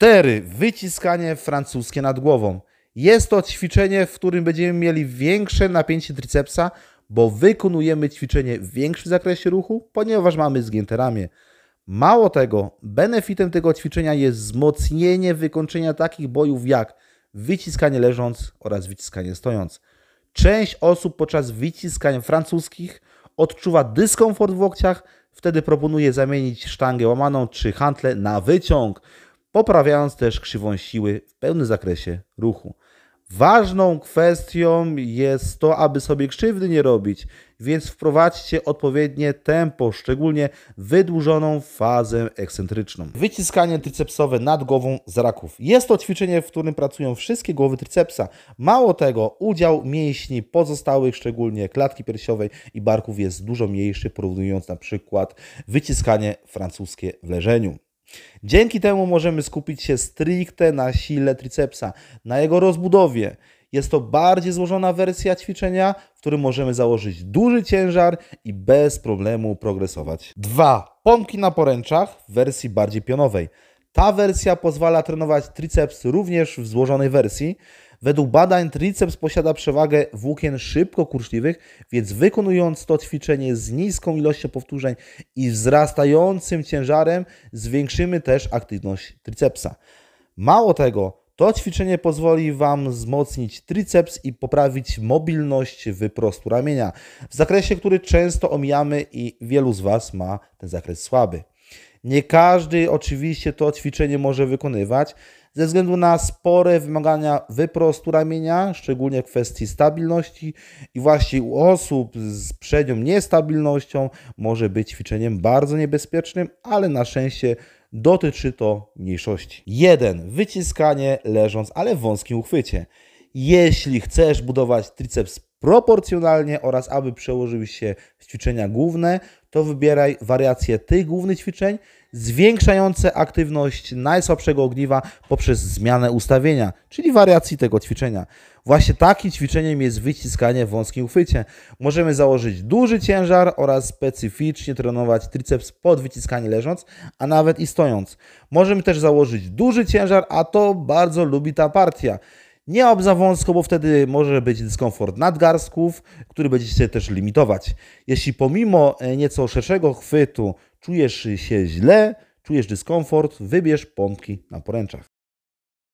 4. Wyciskanie francuskie nad głową. Jest to ćwiczenie, w którym będziemy mieli większe napięcie tricepsa, bo wykonujemy ćwiczenie w większym zakresie ruchu, ponieważ mamy zgięte ramię. Mało tego, benefitem tego ćwiczenia jest wzmocnienie wykończenia takich bojów jak wyciskanie leżąc oraz wyciskanie stojąc. Część osób podczas wyciskań francuskich odczuwa dyskomfort w łokciach, wtedy proponuję zamienić sztangę łamaną czy hantle na wyciąg poprawiając też krzywą siły w pełnym zakresie ruchu. Ważną kwestią jest to, aby sobie krzywdy nie robić, więc wprowadźcie odpowiednie tempo, szczególnie wydłużoną fazę ekscentryczną. Wyciskanie tricepsowe nad głową z raków. Jest to ćwiczenie, w którym pracują wszystkie głowy tricepsa. Mało tego, udział mięśni pozostałych, szczególnie klatki piersiowej i barków jest dużo mniejszy, porównując na przykład wyciskanie francuskie w leżeniu. Dzięki temu możemy skupić się stricte na sile tricepsa, na jego rozbudowie. Jest to bardziej złożona wersja ćwiczenia, w którym możemy założyć duży ciężar i bez problemu progresować. 2. Pomki na poręczach w wersji bardziej pionowej. Ta wersja pozwala trenować triceps również w złożonej wersji, Według badań triceps posiada przewagę włókien szybko kurczliwych, więc wykonując to ćwiczenie z niską ilością powtórzeń i wzrastającym ciężarem zwiększymy też aktywność tricepsa. Mało tego, to ćwiczenie pozwoli Wam wzmocnić triceps i poprawić mobilność wyprostu ramienia, w zakresie, który często omijamy i wielu z Was ma ten zakres słaby. Nie każdy oczywiście to ćwiczenie może wykonywać, ze względu na spore wymagania wyprostu ramienia, szczególnie w kwestii stabilności i właśnie u osób z przednią niestabilnością może być ćwiczeniem bardzo niebezpiecznym, ale na szczęście dotyczy to mniejszości. 1. Wyciskanie leżąc, ale w wąskim uchwycie jeśli chcesz budować triceps proporcjonalnie oraz aby przełożyły się w ćwiczenia główne, to wybieraj wariacje tych głównych ćwiczeń zwiększające aktywność najsłabszego ogniwa poprzez zmianę ustawienia, czyli wariacji tego ćwiczenia. Właśnie takim ćwiczeniem jest wyciskanie w wąskim uchwycie. Możemy założyć duży ciężar oraz specyficznie trenować triceps pod wyciskanie leżąc, a nawet i stojąc. Możemy też założyć duży ciężar, a to bardzo lubi ta partia. Nie ob za wąsko, bo wtedy może być dyskomfort nadgarstków, który będzie się też limitować. Jeśli pomimo e, nieco szerszego chwytu czujesz się źle, czujesz dyskomfort, wybierz pompki na poręczach.